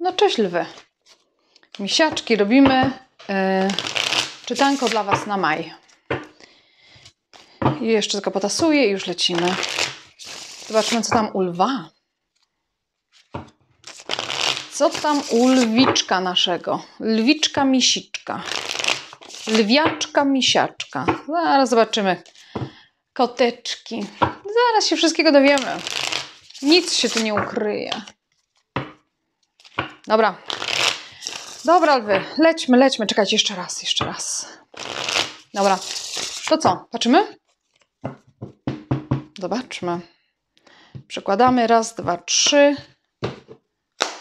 No cześć lwy. Misiaczki robimy. Yy, czytanko dla Was na maj. I jeszcze tylko potasuję i już lecimy. Zobaczymy, co tam ulwa. Co tam u lwiczka naszego? Lwiczka misiczka. Lwiaczka misiaczka. Zaraz zobaczymy. Koteczki. Zaraz się wszystkiego dowiemy. Nic się tu nie ukryje. Dobra. Dobra, lwy. Lećmy, lećmy. Czekajcie, jeszcze raz, jeszcze raz. Dobra. To co? Patrzymy? Zobaczmy. Przekładamy. Raz, dwa, trzy.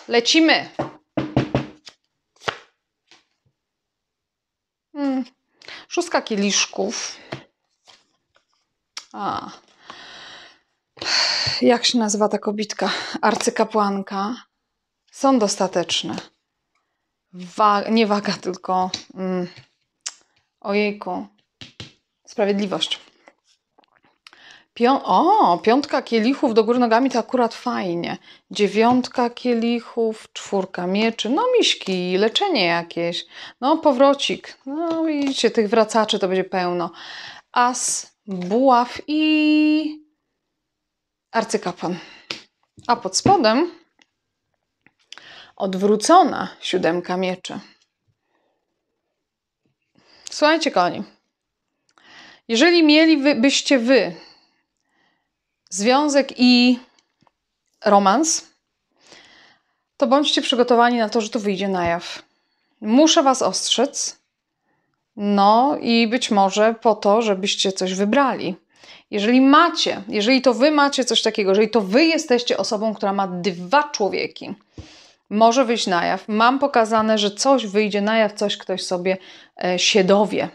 Lecimy. Hmm. Szóstka kieliszków. A. Jak się nazywa ta kobitka? Arcykapłanka są dostateczne. nie waga, tylko mm, ojejku, sprawiedliwość. Pią o, piątka kielichów do góry nogami to akurat fajnie. Dziewiątka kielichów, czwórka mieczy, no miśki, leczenie jakieś, no powrocik. No widzicie, tych wracaczy to będzie pełno. As, buław i arcykapłan. A pod spodem odwrócona siódemka mieczy. Słuchajcie, kochani, jeżeli mielibyście wy związek i romans, to bądźcie przygotowani na to, że to wyjdzie na jaw. Muszę was ostrzec, no i być może po to, żebyście coś wybrali. Jeżeli macie, jeżeli to wy macie coś takiego, jeżeli to wy jesteście osobą, która ma dwa człowieki, może wyjść na jaw. Mam pokazane, że coś wyjdzie na jaw, coś ktoś sobie e, się dowie.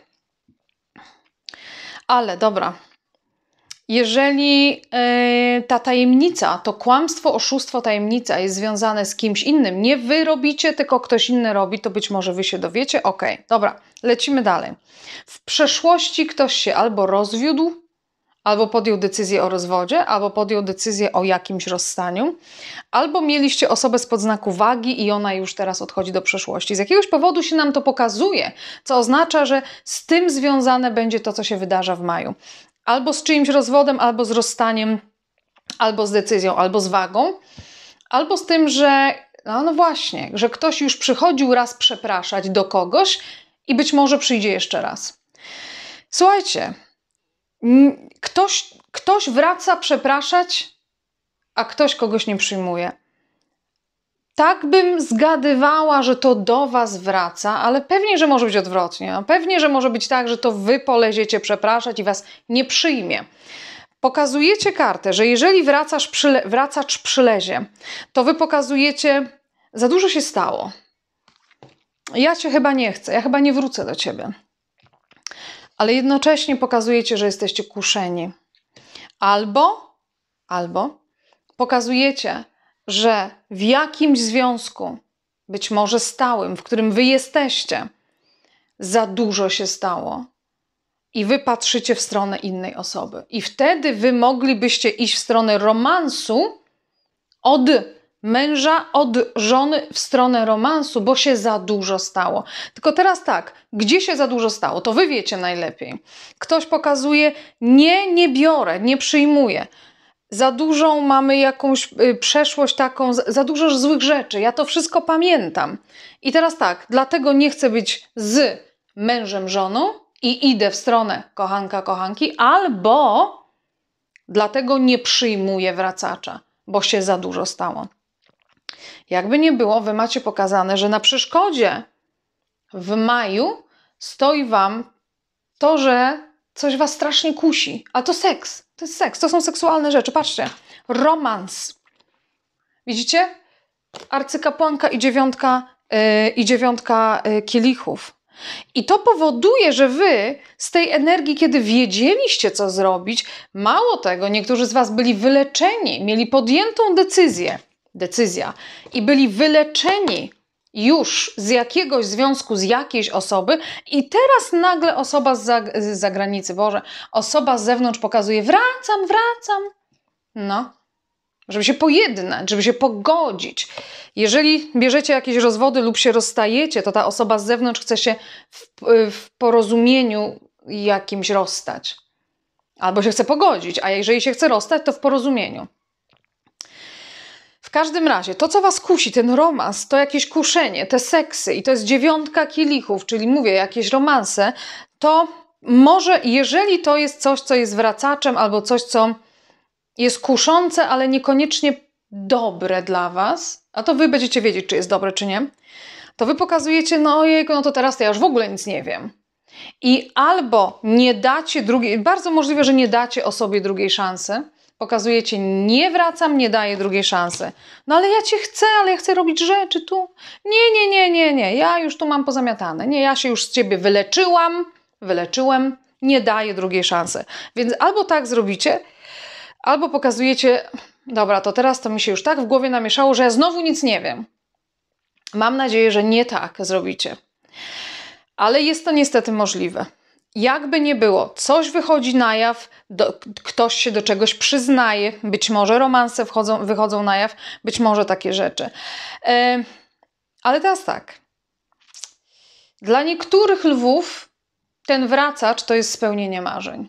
Ale dobra. Jeżeli e, ta tajemnica, to kłamstwo, oszustwo, tajemnica jest związane z kimś innym, nie wy robicie, tylko ktoś inny robi, to być może wy się dowiecie. Ok, dobra, lecimy dalej. W przeszłości ktoś się albo rozwiódł, albo podjął decyzję o rozwodzie, albo podjął decyzję o jakimś rozstaniu, albo mieliście osobę spod znaku wagi i ona już teraz odchodzi do przeszłości. Z jakiegoś powodu się nam to pokazuje, co oznacza, że z tym związane będzie to, co się wydarza w maju. Albo z czyimś rozwodem, albo z rozstaniem, albo z decyzją, albo z wagą, albo z tym, że no, no właśnie, że ktoś już przychodził raz przepraszać do kogoś i być może przyjdzie jeszcze raz. Słuchajcie, ktoś, ktoś wraca przepraszać, a ktoś kogoś nie przyjmuje. Tak bym zgadywała, że to do Was wraca, ale pewnie, że może być odwrotnie. No, pewnie, że może być tak, że to Wy poleziecie przepraszać i Was nie przyjmie. Pokazujecie kartę, że jeżeli wracasz przyle, wracacz przylezie, to Wy pokazujecie, za dużo się stało. Ja Cię chyba nie chcę, ja chyba nie wrócę do Ciebie ale jednocześnie pokazujecie, że jesteście kuszeni. Albo, albo pokazujecie, że w jakimś związku, być może stałym, w którym wy jesteście, za dużo się stało i wy patrzycie w stronę innej osoby. I wtedy wy moglibyście iść w stronę romansu od męża od żony w stronę romansu, bo się za dużo stało. Tylko teraz tak, gdzie się za dużo stało, to wy wiecie najlepiej. Ktoś pokazuje, nie, nie biorę, nie przyjmuję. Za dużą mamy jakąś y, przeszłość taką, za dużo złych rzeczy. Ja to wszystko pamiętam. I teraz tak, dlatego nie chcę być z mężem, żoną i idę w stronę kochanka, kochanki, albo dlatego nie przyjmuję wracacza, bo się za dużo stało. Jakby nie było, wy macie pokazane, że na przeszkodzie w maju stoi wam to, że coś was strasznie kusi. A to seks. To jest seks. To są seksualne rzeczy. Patrzcie. Romans. Widzicie? Arcykapłanka i dziewiątka, yy, i dziewiątka yy, kielichów. I to powoduje, że wy z tej energii, kiedy wiedzieliście, co zrobić, mało tego, niektórzy z was byli wyleczeni, mieli podjętą decyzję decyzja. I byli wyleczeni już z jakiegoś związku, z jakiejś osoby, i teraz nagle osoba z, zag z zagranicy, Boże, osoba z zewnątrz pokazuje: wracam, wracam. No, żeby się pojednać, żeby się pogodzić. Jeżeli bierzecie jakieś rozwody lub się rozstajecie, to ta osoba z zewnątrz chce się w, w porozumieniu jakimś rozstać. Albo się chce pogodzić, a jeżeli się chce rozstać, to w porozumieniu każdym razie, to co was kusi, ten romans, to jakieś kuszenie, te seksy i to jest dziewiątka kielichów, czyli mówię, jakieś romanse, to może, jeżeli to jest coś, co jest wracaczem albo coś, co jest kuszące, ale niekoniecznie dobre dla was, a to wy będziecie wiedzieć, czy jest dobre, czy nie, to wy pokazujecie, no jego, no to teraz to ja już w ogóle nic nie wiem. I albo nie dacie drugiej, bardzo możliwe, że nie dacie osobie drugiej szansy, Pokazuje nie wracam, nie daję drugiej szansy. No ale ja cię chcę, ale ja chcę robić rzeczy tu. Nie, nie, nie, nie, nie, ja już tu mam pozamiatane. Nie, ja się już z ciebie wyleczyłam, wyleczyłem, nie daję drugiej szansy. Więc albo tak zrobicie, albo pokazujecie, dobra, to teraz to mi się już tak w głowie namieszało, że ja znowu nic nie wiem. Mam nadzieję, że nie tak zrobicie. Ale jest to niestety możliwe jakby nie było, coś wychodzi na jaw, do, ktoś się do czegoś przyznaje, być może romanse wchodzą, wychodzą na jaw, być może takie rzeczy. E, ale teraz tak. Dla niektórych lwów ten wracacz to jest spełnienie marzeń.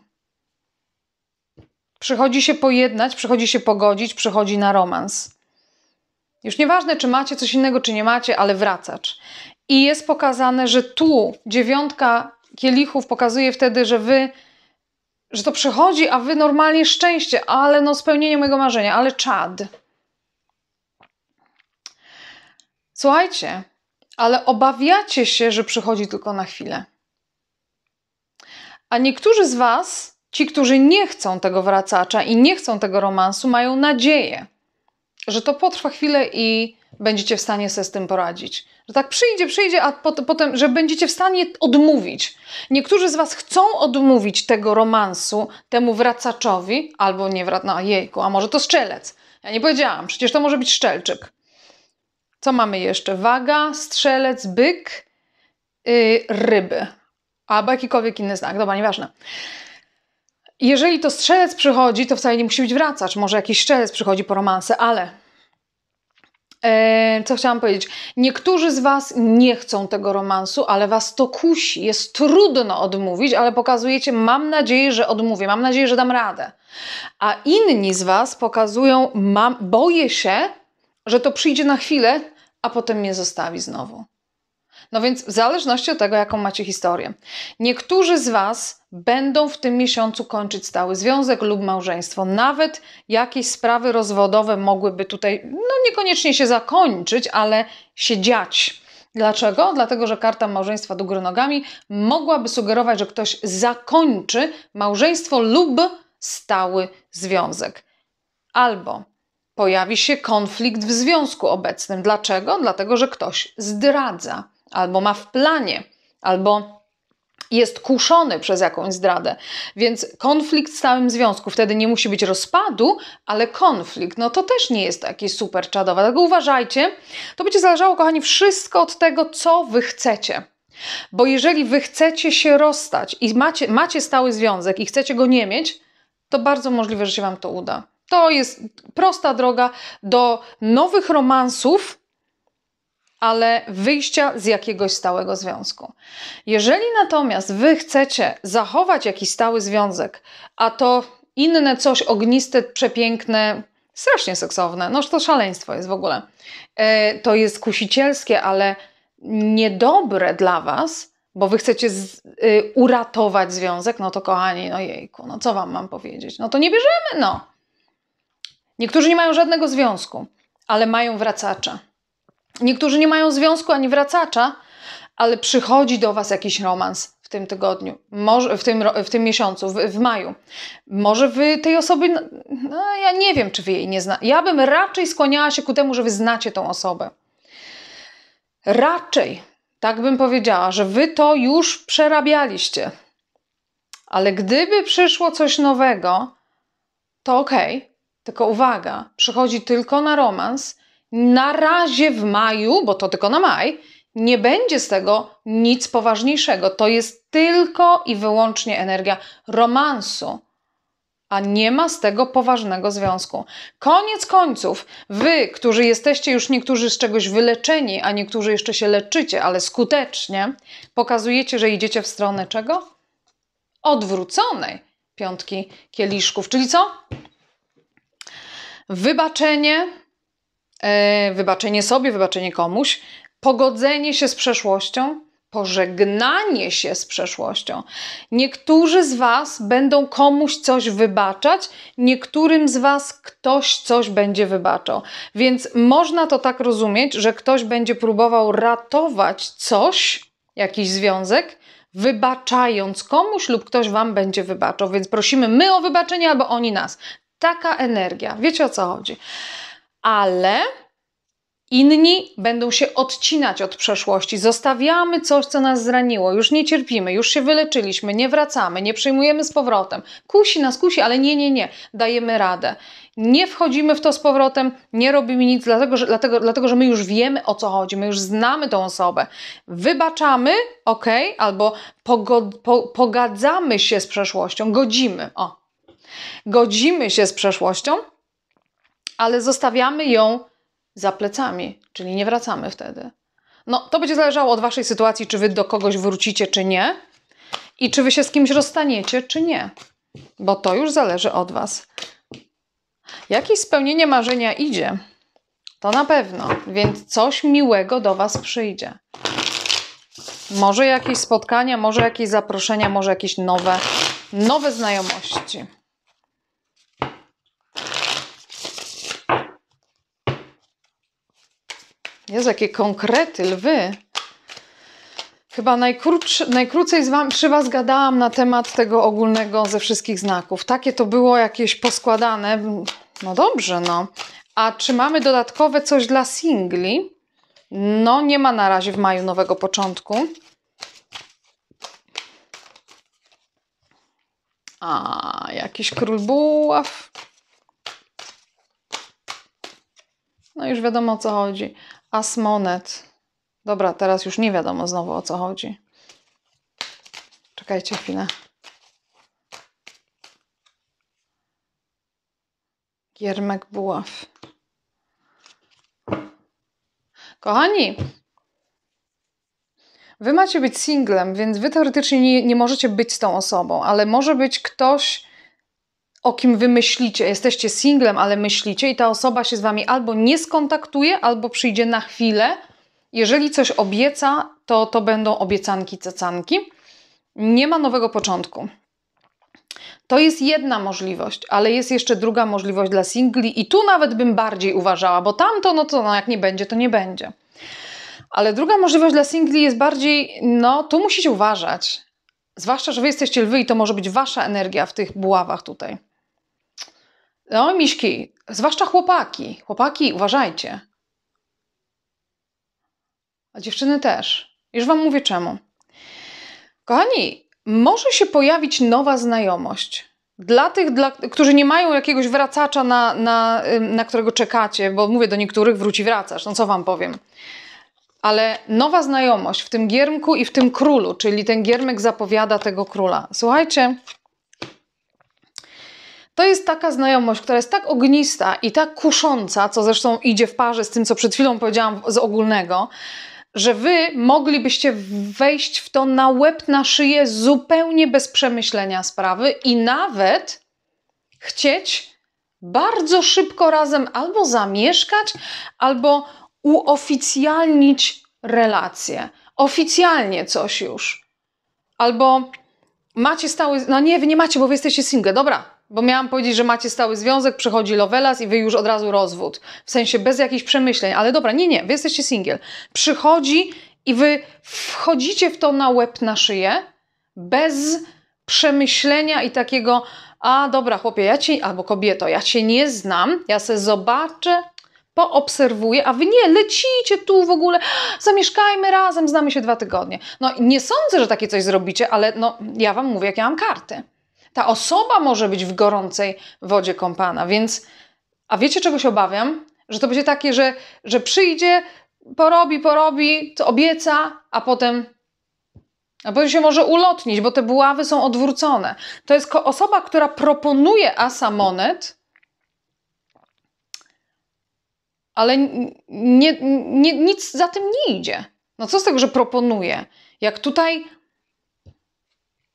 Przychodzi się pojednać, przychodzi się pogodzić, przychodzi na romans. Już nieważne, czy macie coś innego, czy nie macie, ale wracacz. I jest pokazane, że tu dziewiątka kielichów pokazuje wtedy, że wy, że to przychodzi, a wy normalnie szczęście, ale no spełnienie mojego marzenia, ale czad. Słuchajcie, ale obawiacie się, że przychodzi tylko na chwilę. A niektórzy z was, ci, którzy nie chcą tego wracacza i nie chcą tego romansu, mają nadzieję że to potrwa chwilę i będziecie w stanie sobie z tym poradzić. Że tak przyjdzie, przyjdzie, a pot potem, że będziecie w stanie odmówić. Niektórzy z Was chcą odmówić tego romansu temu wracaczowi, albo nie wrac, no jejku, a może to strzelec. Ja nie powiedziałam, przecież to może być szczelczyk. Co mamy jeszcze? Waga, strzelec, byk, yy, ryby. Albo jakikolwiek inny znak, dobra, nieważne. Jeżeli to strzelec przychodzi, to wcale nie musi być wracacz. Może jakiś strzelec przychodzi po romanse, ale e, co chciałam powiedzieć? Niektórzy z Was nie chcą tego romansu, ale Was to kusi. Jest trudno odmówić, ale pokazujecie, mam nadzieję, że odmówię, mam nadzieję, że dam radę. A inni z Was pokazują, mam, boję się, że to przyjdzie na chwilę, a potem mnie zostawi znowu. No więc w zależności od tego, jaką macie historię. Niektórzy z Was będą w tym miesiącu kończyć stały związek lub małżeństwo. Nawet jakieś sprawy rozwodowe mogłyby tutaj, no niekoniecznie się zakończyć, ale się dziać. Dlaczego? Dlatego, że karta małżeństwa do góry nogami mogłaby sugerować, że ktoś zakończy małżeństwo lub stały związek. Albo pojawi się konflikt w związku obecnym. Dlaczego? Dlatego, że ktoś zdradza albo ma w planie, albo jest kuszony przez jakąś zdradę. Więc konflikt w stałym związku, wtedy nie musi być rozpadu, ale konflikt, no to też nie jest takie super czadowe. Dlatego uważajcie, to będzie zależało, kochani, wszystko od tego, co wy chcecie. Bo jeżeli wy chcecie się rozstać i macie, macie stały związek i chcecie go nie mieć, to bardzo możliwe, że się wam to uda. To jest prosta droga do nowych romansów, ale wyjścia z jakiegoś stałego związku. Jeżeli natomiast wy chcecie zachować jakiś stały związek, a to inne coś ogniste, przepiękne, strasznie seksowne, noż to szaleństwo jest w ogóle, e, to jest kusicielskie, ale niedobre dla was, bo wy chcecie z, y, uratować związek, no to kochani, no jejku, no co wam mam powiedzieć? No to nie bierzemy, no. Niektórzy nie mają żadnego związku, ale mają wracacza. Niektórzy nie mają związku ani wracacza, ale przychodzi do Was jakiś romans w tym tygodniu, może, w, tym, w tym miesiącu, w, w maju. Może Wy tej osoby, no, ja nie wiem, czy Wy jej nie zna. Ja bym raczej skłaniała się ku temu, że Wy znacie tą osobę. Raczej, tak bym powiedziała, że Wy to już przerabialiście. Ale gdyby przyszło coś nowego, to okej, okay. tylko uwaga, przychodzi tylko na romans – na razie w maju, bo to tylko na maj, nie będzie z tego nic poważniejszego. To jest tylko i wyłącznie energia romansu, a nie ma z tego poważnego związku. Koniec końców, wy, którzy jesteście już niektórzy z czegoś wyleczeni, a niektórzy jeszcze się leczycie, ale skutecznie, pokazujecie, że idziecie w stronę czego? Odwróconej piątki kieliszków. Czyli co? Wybaczenie, E, wybaczenie sobie, wybaczenie komuś, pogodzenie się z przeszłością, pożegnanie się z przeszłością. Niektórzy z Was będą komuś coś wybaczać, niektórym z Was ktoś coś będzie wybaczał. Więc można to tak rozumieć, że ktoś będzie próbował ratować coś, jakiś związek, wybaczając komuś lub ktoś Wam będzie wybaczał. Więc prosimy my o wybaczenie albo oni nas. Taka energia. Wiecie o co chodzi ale Inni będą się odcinać od przeszłości. Zostawiamy coś, co nas zraniło. Już nie cierpimy, już się wyleczyliśmy, nie wracamy, nie przejmujemy z powrotem. Kusi nas, kusi, ale nie, nie, nie. Dajemy radę. Nie wchodzimy w to z powrotem, nie robimy nic, dlatego że, dlatego, dlatego, że my już wiemy o co chodzi, my już znamy tą osobę. Wybaczamy, ok, albo po, pogadzamy się z przeszłością, godzimy. O. Godzimy się z przeszłością, ale zostawiamy ją za plecami, czyli nie wracamy wtedy. No, to będzie zależało od Waszej sytuacji, czy Wy do kogoś wrócicie, czy nie, i czy Wy się z kimś rozstaniecie, czy nie, bo to już zależy od Was. Jakieś spełnienie marzenia idzie, to na pewno, więc coś miłego do Was przyjdzie. Może jakieś spotkania, może jakieś zaproszenia, może jakieś nowe, nowe znajomości. Jest jakie konkrety, lwy. Chyba najkrócej z wam, przy Was gadałam na temat tego ogólnego ze wszystkich znaków. Takie to było jakieś poskładane. No dobrze, no. A czy mamy dodatkowe coś dla singli? No, nie ma na razie w maju nowego początku. A, jakiś król buław. No już wiadomo o co chodzi. Asmonet. Dobra, teraz już nie wiadomo znowu o co chodzi. Czekajcie chwilę. Giermek buław. Kochani, wy macie być singlem, więc wy teoretycznie nie, nie możecie być z tą osobą, ale może być ktoś, o kim wy myślicie. Jesteście singlem, ale myślicie i ta osoba się z wami albo nie skontaktuje, albo przyjdzie na chwilę. Jeżeli coś obieca, to to będą obiecanki, cacanki. Nie ma nowego początku. To jest jedna możliwość, ale jest jeszcze druga możliwość dla singli i tu nawet bym bardziej uważała, bo tamto, no to no jak nie będzie, to nie będzie. Ale druga możliwość dla singli jest bardziej, no tu musicie uważać. Zwłaszcza, że wy jesteście lwy i to może być wasza energia w tych buławach tutaj. No, miśki, zwłaszcza chłopaki. Chłopaki, uważajcie. A dziewczyny też. Już Wam mówię czemu. Kochani, może się pojawić nowa znajomość. Dla tych, dla, którzy nie mają jakiegoś wracacza, na, na, na którego czekacie, bo mówię do niektórych, wróci wracasz, no co wam powiem. Ale nowa znajomość w tym giermku i w tym królu, czyli ten giermek zapowiada tego króla. Słuchajcie, to jest taka znajomość, która jest tak ognista i tak kusząca, co zresztą idzie w parze z tym, co przed chwilą powiedziałam z ogólnego, że wy moglibyście wejść w to na łeb, na szyję zupełnie bez przemyślenia sprawy i nawet chcieć bardzo szybko razem albo zamieszkać, albo uoficjalnić relacje, Oficjalnie coś już. Albo macie stały, no nie, wy nie macie, bo wy jesteście single. Dobra, bo miałam powiedzieć, że macie stały związek, przychodzi Lovelas i wy już od razu rozwód. W sensie bez jakichś przemyśleń, ale dobra, nie, nie, wy jesteście single. Przychodzi i wy wchodzicie w to na łeb, na szyję, bez przemyślenia i takiego, a dobra, chłopie, ja cię, albo kobieto, ja cię nie znam, ja se zobaczę, poobserwuję, a wy nie, lecicie tu w ogóle, zamieszkajmy razem, znamy się dwa tygodnie. No nie sądzę, że takie coś zrobicie, ale no ja wam mówię, jak ja mam karty. Ta osoba może być w gorącej wodzie kąpana, więc. A wiecie, czego się obawiam? Że to będzie takie, że, że przyjdzie, porobi, porobi, to obieca, a potem. A potem się może ulotnić, bo te buławy są odwrócone. To jest osoba, która proponuje asa monet, ale nie, nie, nic za tym nie idzie. No co z tego, że proponuje? Jak tutaj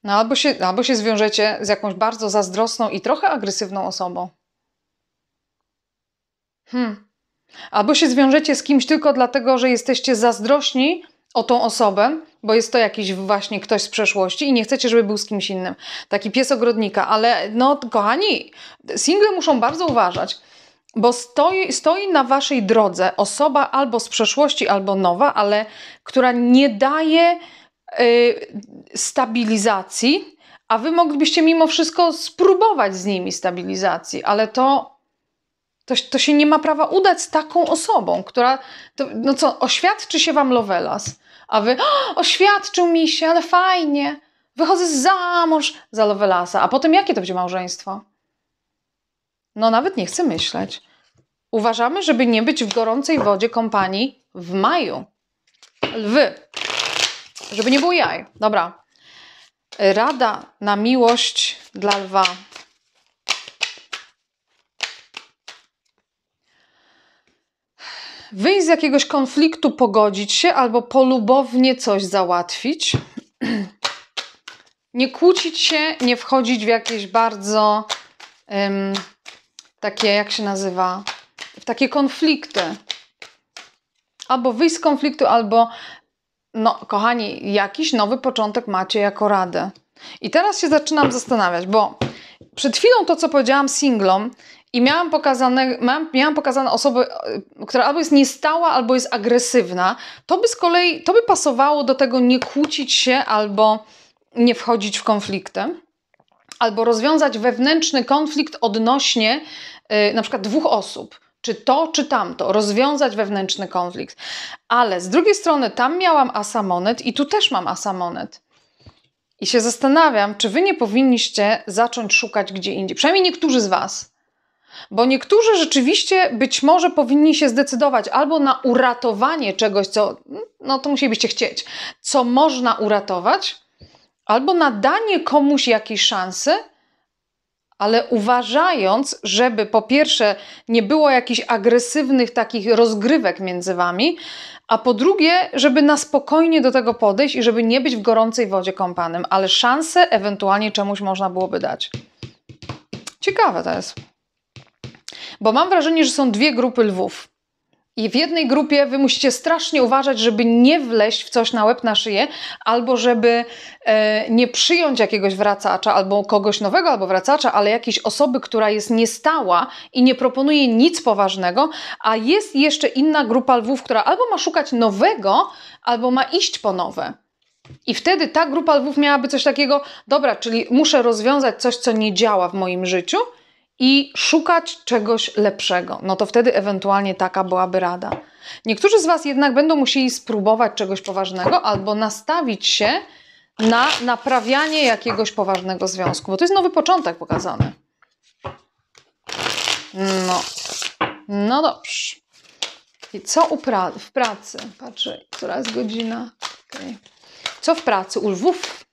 no albo się, albo się zwiążecie z jakąś bardzo zazdrosną i trochę agresywną osobą. Hmm. Albo się zwiążecie z kimś tylko dlatego, że jesteście zazdrośni o tą osobę, bo jest to jakiś właśnie ktoś z przeszłości i nie chcecie, żeby był z kimś innym. Taki pies ogrodnika. Ale no, kochani, single muszą bardzo uważać, bo stoi, stoi na waszej drodze osoba albo z przeszłości, albo nowa, ale która nie daje Y, stabilizacji, a wy moglibyście mimo wszystko spróbować z nimi stabilizacji, ale to, to, to się nie ma prawa udać z taką osobą, która, to, no co, oświadczy się wam Lovelas, a wy, oświadczył mi się, ale fajnie, wychodzę za mąż za Lovelasa, a potem jakie to będzie małżeństwo? No nawet nie chcę myśleć. Uważamy, żeby nie być w gorącej wodzie kompanii w maju. Lwy, żeby nie było jaj. Dobra. Rada na miłość dla lwa. Wyjść z jakiegoś konfliktu, pogodzić się albo polubownie coś załatwić. nie kłócić się, nie wchodzić w jakieś bardzo um, takie, jak się nazywa, w takie konflikty albo wyjść z konfliktu, albo no, kochani, jakiś nowy początek macie jako radę. I teraz się zaczynam zastanawiać, bo przed chwilą to, co powiedziałam singlom, i miałam pokazane, miałam, miałam pokazane osobę, e, która albo jest niestała, albo jest agresywna. To by z kolei, to by pasowało do tego nie kłócić się albo nie wchodzić w konflikty. Albo rozwiązać wewnętrzny konflikt odnośnie yy, na przykład dwóch osób czy to, czy tamto, rozwiązać wewnętrzny konflikt. Ale z drugiej strony tam miałam asamonet i tu też mam asamonet. I się zastanawiam, czy wy nie powinniście zacząć szukać gdzie indziej. Przynajmniej niektórzy z was. Bo niektórzy rzeczywiście być może powinni się zdecydować albo na uratowanie czegoś, co, no to musielibyście chcieć, co można uratować, albo na danie komuś jakiejś szansy, ale uważając, żeby po pierwsze nie było jakichś agresywnych takich rozgrywek między wami, a po drugie, żeby na spokojnie do tego podejść i żeby nie być w gorącej wodzie kąpanym, ale szansę ewentualnie czemuś można byłoby dać. Ciekawe to jest. Bo mam wrażenie, że są dwie grupy lwów. I w jednej grupie wy musicie strasznie uważać, żeby nie wleść w coś na łeb, na szyję, albo żeby e, nie przyjąć jakiegoś wracacza, albo kogoś nowego, albo wracacza, ale jakiejś osoby, która jest niestała i nie proponuje nic poważnego, a jest jeszcze inna grupa lwów, która albo ma szukać nowego, albo ma iść po nowe. I wtedy ta grupa lwów miałaby coś takiego, dobra, czyli muszę rozwiązać coś, co nie działa w moim życiu, i szukać czegoś lepszego. No to wtedy ewentualnie taka byłaby rada. Niektórzy z Was jednak będą musieli spróbować czegoś poważnego albo nastawić się na naprawianie jakiegoś poważnego związku, bo to jest nowy początek pokazany. No, no dobrze. I co u pra w pracy? Patrzę, która jest godzina. Okay. Co w pracy? U lwów.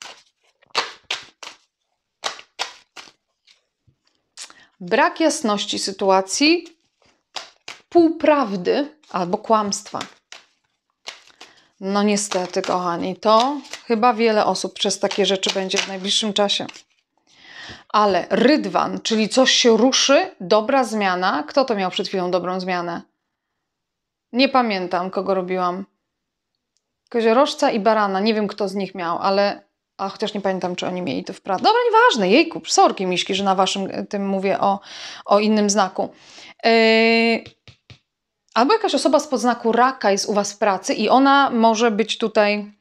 brak jasności sytuacji, półprawdy albo kłamstwa. No niestety, kochani, to chyba wiele osób przez takie rzeczy będzie w najbliższym czasie. Ale rydwan, czyli coś się ruszy, dobra zmiana. Kto to miał przed chwilą dobrą zmianę? Nie pamiętam, kogo robiłam. Koziorożca i barana, nie wiem kto z nich miał, ale a chociaż nie pamiętam, czy oni mieli to w pracy. Dobra, nieważne, jejku, sorki miśki, że na waszym e, tym mówię o, o innym znaku. Yy... Albo jakaś osoba z podznaku raka jest u was w pracy i ona może być tutaj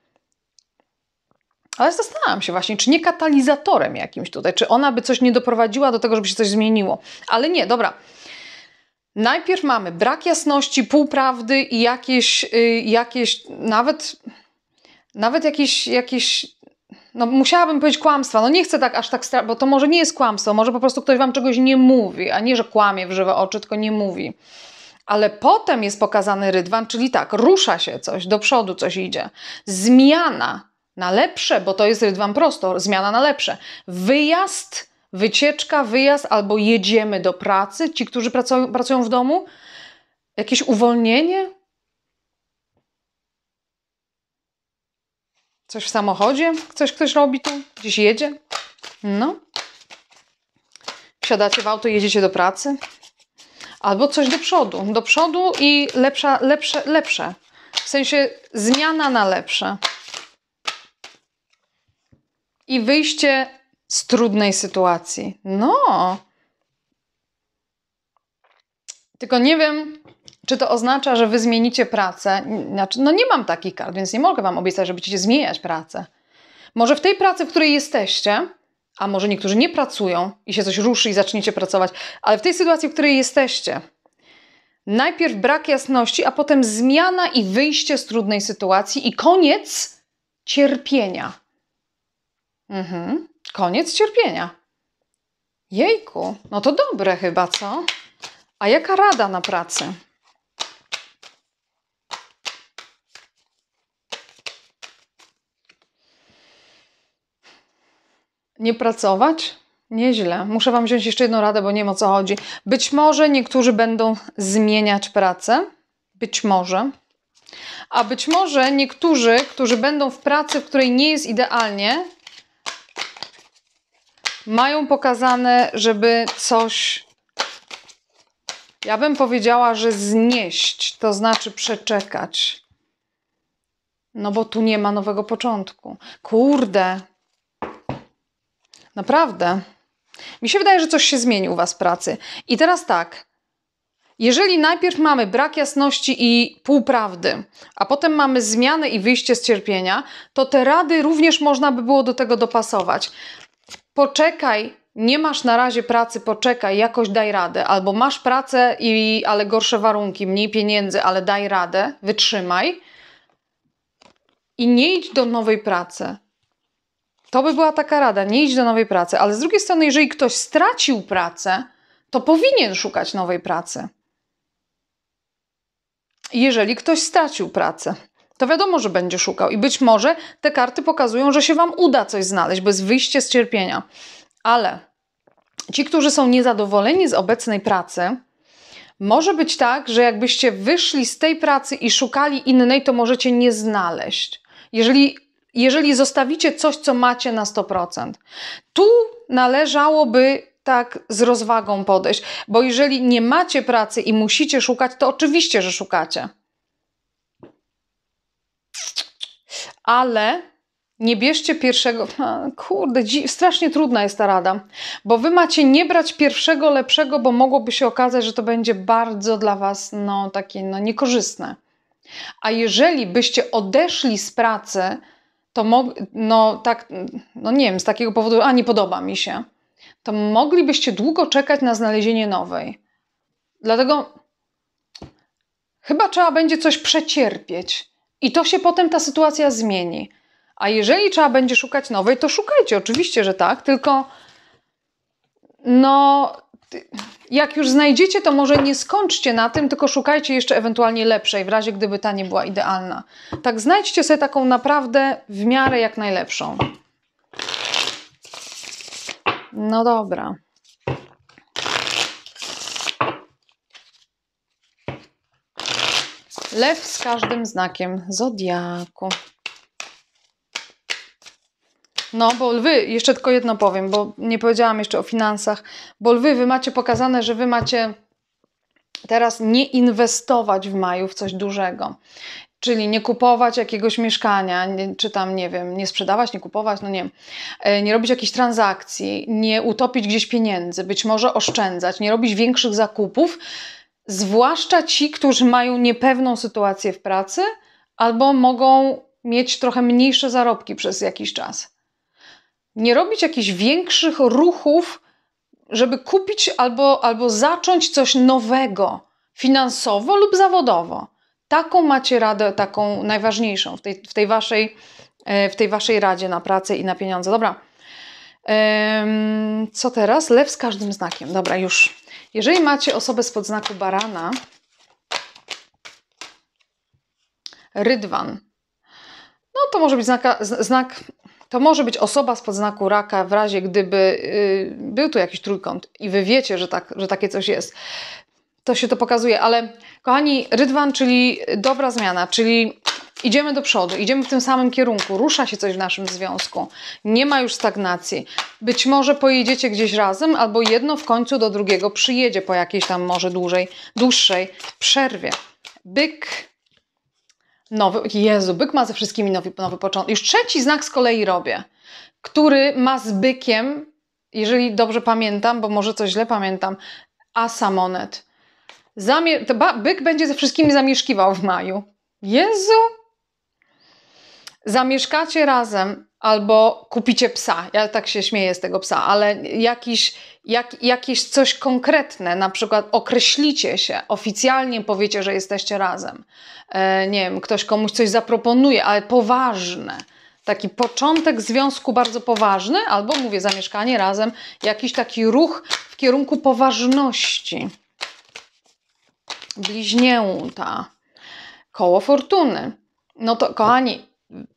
ale zastanawiam się właśnie, czy nie katalizatorem jakimś tutaj, czy ona by coś nie doprowadziła do tego, żeby się coś zmieniło. Ale nie, dobra. Najpierw mamy brak jasności, półprawdy i jakieś, yy, jakieś nawet, nawet jakieś, jakieś no musiałabym powiedzieć kłamstwa, no nie chcę tak aż tak, bo to może nie jest kłamstwo, może po prostu ktoś wam czegoś nie mówi, a nie, że kłamie w żywe oczy, tylko nie mówi. Ale potem jest pokazany rydwan, czyli tak, rusza się coś, do przodu coś idzie. Zmiana na lepsze, bo to jest rydwan prosto, zmiana na lepsze. Wyjazd, wycieczka, wyjazd albo jedziemy do pracy, ci, którzy pracują, pracują w domu. Jakieś uwolnienie, Coś w samochodzie? Coś ktoś robi tu? Gdzieś jedzie? No. Wsiadacie w auto jedziecie do pracy? Albo coś do przodu. Do przodu i lepsza, lepsze, lepsze. W sensie zmiana na lepsze. I wyjście z trudnej sytuacji. No. Tylko nie wiem, czy to oznacza, że wy zmienicie pracę? Znaczy, no nie mam takich kart, więc nie mogę wam obiecać, że będziecie zmieniać pracę. Może w tej pracy, w której jesteście, a może niektórzy nie pracują i się coś ruszy i zaczniecie pracować, ale w tej sytuacji, w której jesteście, najpierw brak jasności, a potem zmiana i wyjście z trudnej sytuacji i koniec cierpienia. Mhm. Koniec cierpienia. Jejku, no to dobre chyba, co? A jaka rada na pracy? nie pracować? Nieźle. Muszę Wam wziąć jeszcze jedną radę, bo nie wiem o co chodzi. Być może niektórzy będą zmieniać pracę. Być może. A być może niektórzy, którzy będą w pracy, w której nie jest idealnie, mają pokazane, żeby coś. Ja bym powiedziała, że znieść, to znaczy przeczekać. No bo tu nie ma nowego początku. Kurde, Naprawdę. Mi się wydaje, że coś się zmieni u Was w pracy. I teraz tak. Jeżeli najpierw mamy brak jasności i półprawdy, a potem mamy zmiany i wyjście z cierpienia, to te rady również można by było do tego dopasować. Poczekaj, nie masz na razie pracy, poczekaj, jakoś daj radę. Albo masz pracę, i, ale gorsze warunki, mniej pieniędzy, ale daj radę, wytrzymaj. I nie idź do nowej pracy. To by była taka rada, nie idź do nowej pracy. Ale z drugiej strony, jeżeli ktoś stracił pracę, to powinien szukać nowej pracy. Jeżeli ktoś stracił pracę, to wiadomo, że będzie szukał. I być może te karty pokazują, że się Wam uda coś znaleźć, bez wyjścia z cierpienia. Ale ci, którzy są niezadowoleni z obecnej pracy, może być tak, że jakbyście wyszli z tej pracy i szukali innej, to możecie nie znaleźć. Jeżeli jeżeli zostawicie coś, co macie na 100%. Tu należałoby tak z rozwagą podejść, bo jeżeli nie macie pracy i musicie szukać, to oczywiście, że szukacie. Ale nie bierzcie pierwszego. Kurde, strasznie trudna jest ta rada, bo wy macie nie brać pierwszego lepszego, bo mogłoby się okazać, że to będzie bardzo dla was no, takie no, niekorzystne. A jeżeli byście odeszli z pracy, to mog- no tak, no nie wiem, z takiego powodu, a nie podoba mi się, to moglibyście długo czekać na znalezienie nowej. Dlatego chyba trzeba będzie coś przecierpieć i to się potem ta sytuacja zmieni. A jeżeli trzeba będzie szukać nowej, to szukajcie, oczywiście, że tak, tylko no jak już znajdziecie, to może nie skończcie na tym, tylko szukajcie jeszcze ewentualnie lepszej, w razie gdyby ta nie była idealna. Tak znajdźcie sobie taką naprawdę w miarę jak najlepszą. No dobra. Lew z każdym znakiem zodiaku. No, bo lwy, jeszcze tylko jedno powiem, bo nie powiedziałam jeszcze o finansach, bo lwy, wy macie pokazane, że wy macie teraz nie inwestować w maju w coś dużego. Czyli nie kupować jakiegoś mieszkania, nie, czy tam, nie wiem, nie sprzedawać, nie kupować, no nie e, nie robić jakichś transakcji, nie utopić gdzieś pieniędzy, być może oszczędzać, nie robić większych zakupów, zwłaszcza ci, którzy mają niepewną sytuację w pracy albo mogą mieć trochę mniejsze zarobki przez jakiś czas nie robić jakichś większych ruchów, żeby kupić albo, albo zacząć coś nowego finansowo lub zawodowo. Taką macie radę, taką najważniejszą w tej, w tej, waszej, e, w tej waszej radzie na pracę i na pieniądze. Dobra. co teraz? Lew z każdym znakiem. Dobra, już. Jeżeli macie osobę spod znaku barana, rydwan, no to może być znaka, znak to może być osoba spod znaku raka w razie, gdyby yy, był tu jakiś trójkąt i wy wiecie, że, tak, że takie coś jest. To się to pokazuje, ale kochani, rydwan, czyli dobra zmiana, czyli idziemy do przodu, idziemy w tym samym kierunku, rusza się coś w naszym związku, nie ma już stagnacji. Być może pojedziecie gdzieś razem, albo jedno w końcu do drugiego przyjedzie po jakiejś tam może dłużej, dłuższej przerwie. Byk Nowy, Jezu, byk ma ze wszystkimi nowy, nowy początek. Już trzeci znak z kolei robię, który ma z bykiem, jeżeli dobrze pamiętam, bo może coś źle pamiętam, asamonet. Zamie to byk będzie ze wszystkimi zamieszkiwał w maju. Jezu! Zamieszkacie razem albo kupicie psa. Ja tak się śmieję z tego psa, ale jakiś, jak, jakieś coś konkretne, na przykład określicie się, oficjalnie powiecie, że jesteście razem. E, nie wiem, ktoś komuś coś zaproponuje, ale poważne. Taki początek związku bardzo poważny, albo mówię, zamieszkanie razem, jakiś taki ruch w kierunku poważności. Bliźnięta, koło fortuny. No to, kochani,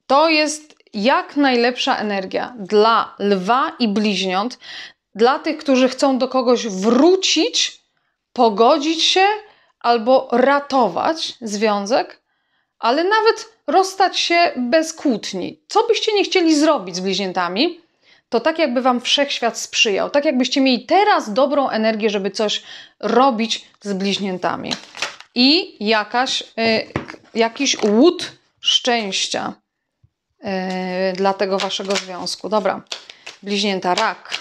to jest jak najlepsza energia dla lwa i bliźniąt, dla tych, którzy chcą do kogoś wrócić, pogodzić się albo ratować związek, ale nawet rozstać się bez kłótni. Co byście nie chcieli zrobić z bliźniętami, to tak jakby wam wszechświat sprzyjał, tak jakbyście mieli teraz dobrą energię, żeby coś robić z bliźniętami. I jakaś, y, jakiś łód szczęścia. E, dla tego waszego związku. Dobra, bliźnięta rak.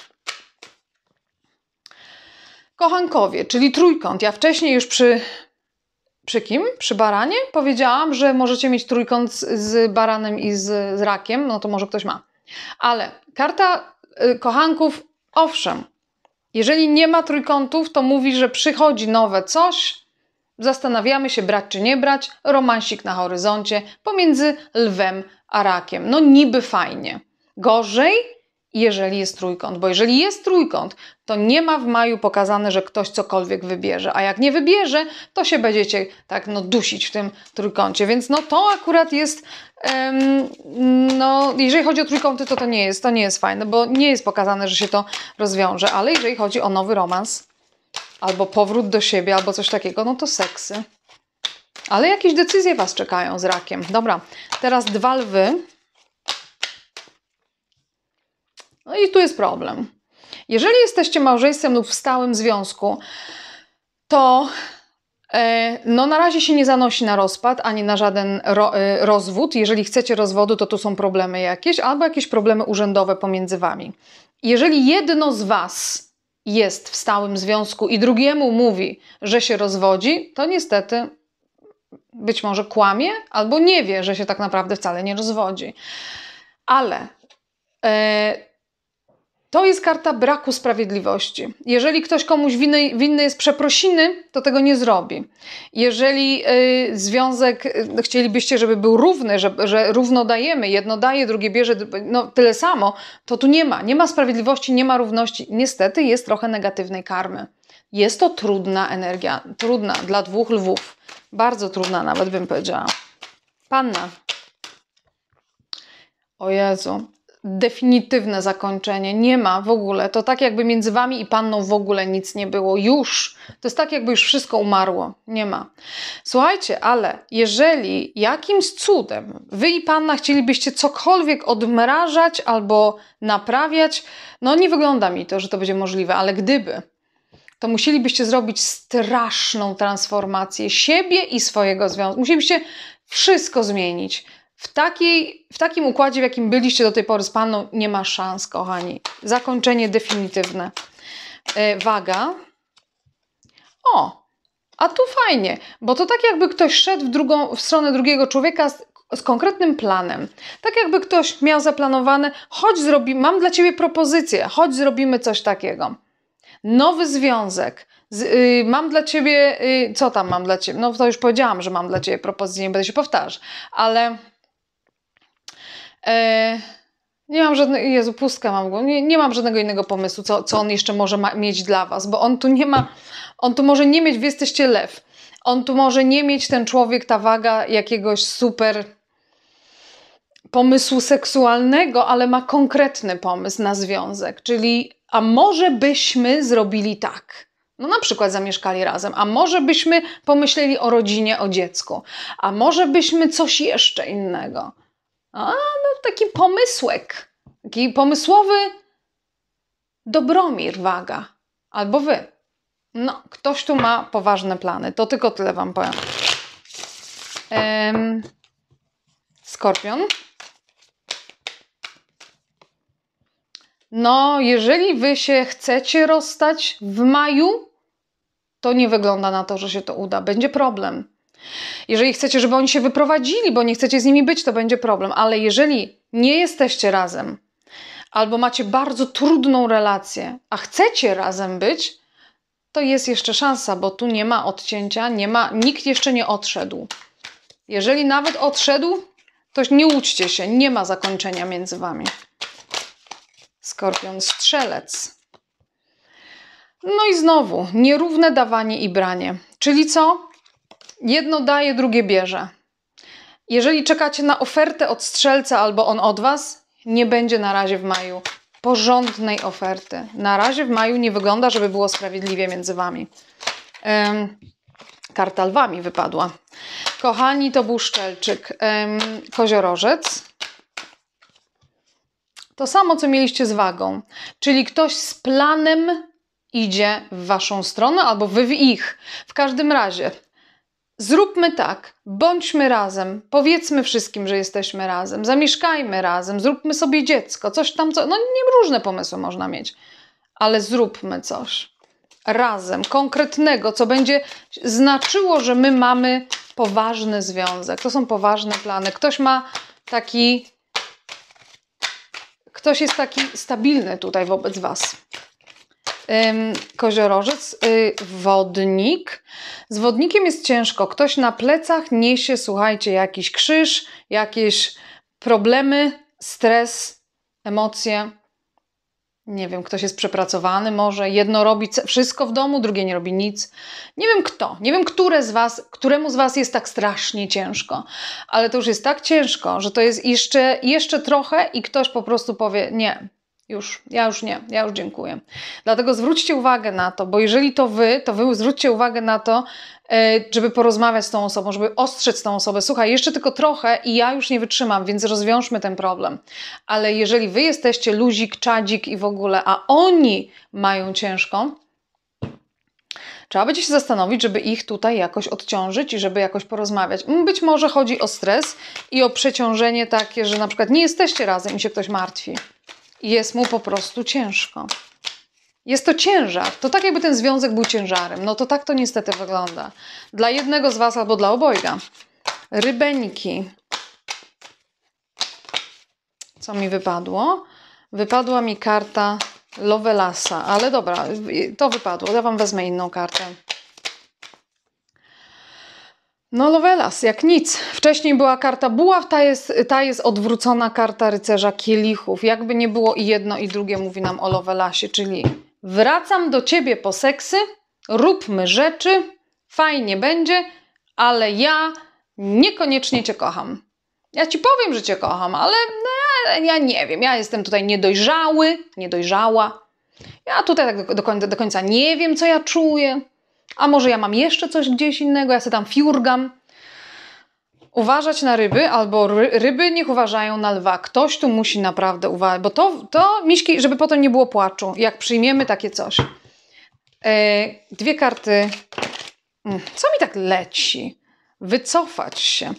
Kochankowie, czyli trójkąt. Ja wcześniej już przy, przy kim? Przy baranie powiedziałam, że możecie mieć trójkąt z, baranem i z, z rakiem. No to może ktoś ma. Ale karta e, kochanków, owszem, jeżeli nie ma trójkątów, to mówi, że przychodzi nowe coś, zastanawiamy się brać czy nie brać, romansik na horyzoncie pomiędzy lwem a rakiem. No niby fajnie. Gorzej, jeżeli jest trójkąt, bo jeżeli jest trójkąt, to nie ma w maju pokazane, że ktoś cokolwiek wybierze, a jak nie wybierze, to się będziecie tak no dusić w tym trójkącie, więc no to akurat jest, um, no jeżeli chodzi o trójkąty, to to nie jest, to nie jest fajne, bo nie jest pokazane, że się to rozwiąże, ale jeżeli chodzi o nowy romans, albo powrót do siebie, albo coś takiego, no to seksy. Ale jakieś decyzje Was czekają z rakiem. Dobra, teraz dwa lwy. No i tu jest problem. Jeżeli jesteście małżeństwem lub w stałym związku, to e, no, na razie się nie zanosi na rozpad ani na żaden ro e, rozwód. Jeżeli chcecie rozwodu, to tu są problemy jakieś albo jakieś problemy urzędowe pomiędzy wami. Jeżeli jedno z was jest w stałym związku i drugiemu mówi, że się rozwodzi, to niestety być może kłamie albo nie wie, że się tak naprawdę wcale nie rozwodzi. Ale e, to jest karta braku sprawiedliwości. Jeżeli ktoś komuś winny, winny jest przeprosiny, to tego nie zrobi. Jeżeli y, związek y, chcielibyście, żeby był równy, że, że równo dajemy, jedno daje, drugie bierze, no tyle samo, to tu nie ma. Nie ma sprawiedliwości, nie ma równości. Niestety jest trochę negatywnej karmy. Jest to trudna energia, trudna dla dwóch lwów, bardzo trudna nawet bym powiedziała. Panna. O Jezu, definitywne zakończenie. Nie ma w ogóle. To tak jakby między wami i panną w ogóle nic nie było. Już. To jest tak jakby już wszystko umarło. Nie ma. Słuchajcie, ale jeżeli jakimś cudem wy i panna chcielibyście cokolwiek odmrażać albo naprawiać, no nie wygląda mi to, że to będzie możliwe, ale gdyby to musielibyście zrobić straszną transformację siebie i swojego związku. Musielibyście wszystko zmienić. W, takiej, w takim układzie, w jakim byliście do tej pory z panną, nie ma szans, kochani. Zakończenie definitywne. Yy, waga. O, a tu fajnie, bo to tak jakby ktoś szedł w, drugą, w stronę drugiego człowieka z, z konkretnym planem. Tak jakby ktoś miał zaplanowane, chodź zrobimy, mam dla ciebie propozycję, chodź zrobimy coś takiego nowy związek. Z, y, mam dla ciebie, y, co tam mam dla ciebie? No to już powiedziałam, że mam dla ciebie propozycję, nie będę się powtarzać, ale e, nie mam żadnego, Jezu, pustkę mam, nie, nie mam żadnego innego pomysłu, co, co on jeszcze może ma, mieć dla was, bo on tu nie ma, on tu może nie mieć, wy jesteście lew, on tu może nie mieć ten człowiek, ta waga jakiegoś super pomysłu seksualnego, ale ma konkretny pomysł na związek, czyli a może byśmy zrobili tak. No na przykład zamieszkali razem, a może byśmy pomyśleli o rodzinie, o dziecku, a może byśmy coś jeszcze innego. A no taki pomysłek, taki pomysłowy Dobromir Waga albo wy. No, ktoś tu ma poważne plany. To tylko tyle wam powiem. Ym... Skorpion. No, jeżeli wy się chcecie rozstać w maju, to nie wygląda na to, że się to uda. Będzie problem. Jeżeli chcecie, żeby oni się wyprowadzili, bo nie chcecie z nimi być, to będzie problem. Ale jeżeli nie jesteście razem, albo macie bardzo trudną relację, a chcecie razem być, to jest jeszcze szansa, bo tu nie ma odcięcia, nie ma, nikt jeszcze nie odszedł. Jeżeli nawet odszedł, to nie łudźcie się, nie ma zakończenia między wami. Skorpion strzelec. No i znowu nierówne dawanie i branie. Czyli co? Jedno daje, drugie bierze. Jeżeli czekacie na ofertę od strzelca albo on od was, nie będzie na razie w maju porządnej oferty. Na razie w maju nie wygląda, żeby było sprawiedliwie między wami. karta lwami wypadła. Kochani, to był Szczelczyk. koziorożec. To samo, co mieliście z wagą. Czyli ktoś z planem idzie w waszą stronę albo wy w ich. W każdym razie Zróbmy tak, bądźmy razem, powiedzmy wszystkim, że jesteśmy razem, zamieszkajmy razem, zróbmy sobie dziecko, coś tam, co. No, nie różne pomysły można mieć, ale zróbmy coś razem, konkretnego, co będzie znaczyło, że my mamy poważny związek. To są poważne plany. Ktoś ma taki Ktoś jest taki stabilny tutaj wobec Was. Koziorożec, y, wodnik. Z wodnikiem jest ciężko. Ktoś na plecach niesie, słuchajcie, jakiś krzyż, jakieś problemy, stres, emocje. Nie wiem, ktoś jest przepracowany, może jedno robi wszystko w domu, drugie nie robi nic. Nie wiem kto, nie wiem, które z was, któremu z was jest tak strasznie ciężko, ale to już jest tak ciężko, że to jest jeszcze, jeszcze trochę i ktoś po prostu powie: Nie, już, ja już nie, ja już dziękuję. Dlatego zwróćcie uwagę na to, bo jeżeli to wy, to wy zwróćcie uwagę na to, e, żeby porozmawiać z tą osobą, żeby ostrzec tą osobę. Słuchaj, jeszcze tylko trochę i ja już nie wytrzymam, więc rozwiążmy ten problem. Ale jeżeli wy jesteście luzik, czadzik i w ogóle, a oni mają ciężką, Trzeba będzie się zastanowić, żeby ich tutaj jakoś odciążyć i żeby jakoś porozmawiać. Mm, być może chodzi o stres i o przeciążenie takie, że na przykład nie jesteście razem i się ktoś martwi jest mu po prostu ciężko. Jest to ciężar. To tak, jakby ten związek był ciężarem. No to tak to niestety wygląda. Dla jednego z Was albo dla obojga. Rybeńki. Co mi wypadło? Wypadła mi karta Lovelasa, ale dobra, to wypadło. Ja Wam wezmę inną kartę. No Lovelas, jak nic. Wcześniej była karta buław, ta jest, ta jest odwrócona karta rycerza kielichów. Jakby nie było i jedno i drugie mówi nam o Lovelasie, czyli wracam do ciebie po seksy, róbmy rzeczy, fajnie będzie, ale ja niekoniecznie cię kocham. Ja ci powiem, że cię kocham, ale no, ja nie wiem, ja jestem tutaj niedojrzały, niedojrzała. Ja tutaj tak do, do, końca, do końca nie wiem, co ja czuję. A może ja mam jeszcze coś gdzieś innego, ja sobie tam fiurgam. Uważać na ryby, albo ryby niech uważają na lwa. Ktoś tu musi naprawdę uważać, bo to, to miśki, żeby potem nie było płaczu, jak przyjmiemy takie coś. E, dwie karty. Mm, co mi tak leci? Wycofać się.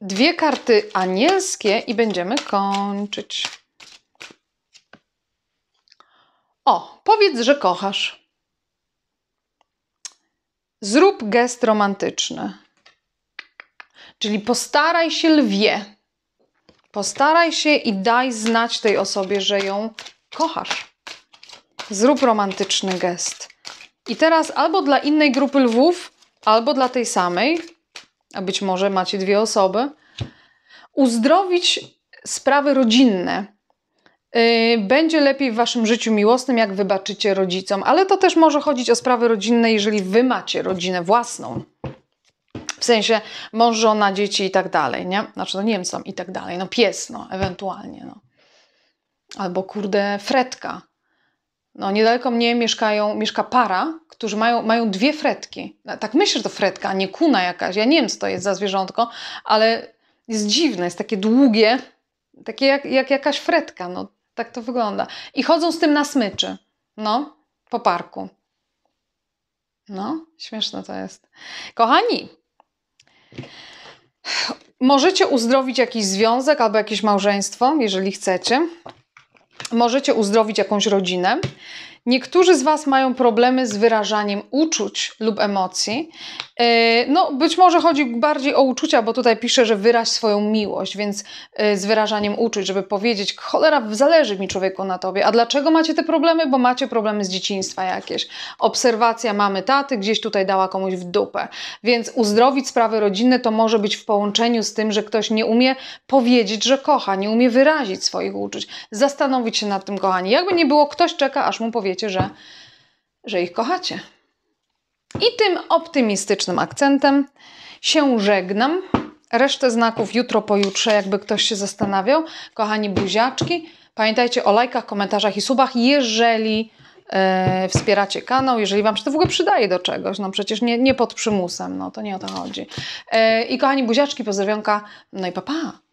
dwie karty anielskie i będziemy kończyć. O, powiedz, że kochasz. Zrób gest romantyczny. Czyli postaraj się lwie. Postaraj się i daj znać tej osobie, że ją kochasz. Zrób romantyczny gest. I teraz albo dla innej grupy lwów, albo dla tej samej, a być może macie dwie osoby, uzdrowić sprawy rodzinne, Y, będzie lepiej w waszym życiu miłosnym, jak wybaczycie rodzicom, ale to też może chodzić o sprawy rodzinne, jeżeli wy macie rodzinę własną. W sensie mąż, żona, dzieci i tak dalej, nie? Znaczy, no nie wiem, i tak dalej. No pies, no, ewentualnie, no. Albo, kurde, fretka. No, niedaleko mnie mieszkają, mieszka para, którzy mają, mają dwie fretki. Tak myślę, że to fretka, a nie kuna jakaś. Ja nie wiem, co to jest za zwierzątko, ale jest dziwne, jest takie długie, takie jak, jak jakaś fretka, no tak to wygląda. I chodzą z tym na smyczy. No, po parku. No, śmieszne to jest. Kochani, możecie uzdrowić jakiś związek albo jakieś małżeństwo, jeżeli chcecie. Możecie uzdrowić jakąś rodzinę. Niektórzy z Was mają problemy z wyrażaniem uczuć lub emocji. E, no, być może chodzi bardziej o uczucia, bo tutaj pisze, że wyraź swoją miłość, więc e, z wyrażaniem uczuć, żeby powiedzieć, cholera, zależy mi człowieku na tobie. A dlaczego macie te problemy? Bo macie problemy z dzieciństwa jakieś. Obserwacja mamy taty gdzieś tutaj dała komuś w dupę. Więc uzdrowić sprawy rodzinne to może być w połączeniu z tym, że ktoś nie umie powiedzieć, że kocha, nie umie wyrazić swoich uczuć. Zastanowić się nad tym, kochani. Jakby nie było, ktoś czeka, aż mu powiedzie wiecie, że, że ich kochacie. I tym optymistycznym akcentem się żegnam. Resztę znaków jutro, pojutrze, jakby ktoś się zastanawiał. Kochani buziaczki, pamiętajcie o lajkach, komentarzach i subach, jeżeli e, wspieracie kanał, jeżeli Wam się to w ogóle przydaje do czegoś. No przecież nie, nie pod przymusem, no to nie o to chodzi. E, I kochani buziaczki, pozdrowionka, no i pa pa!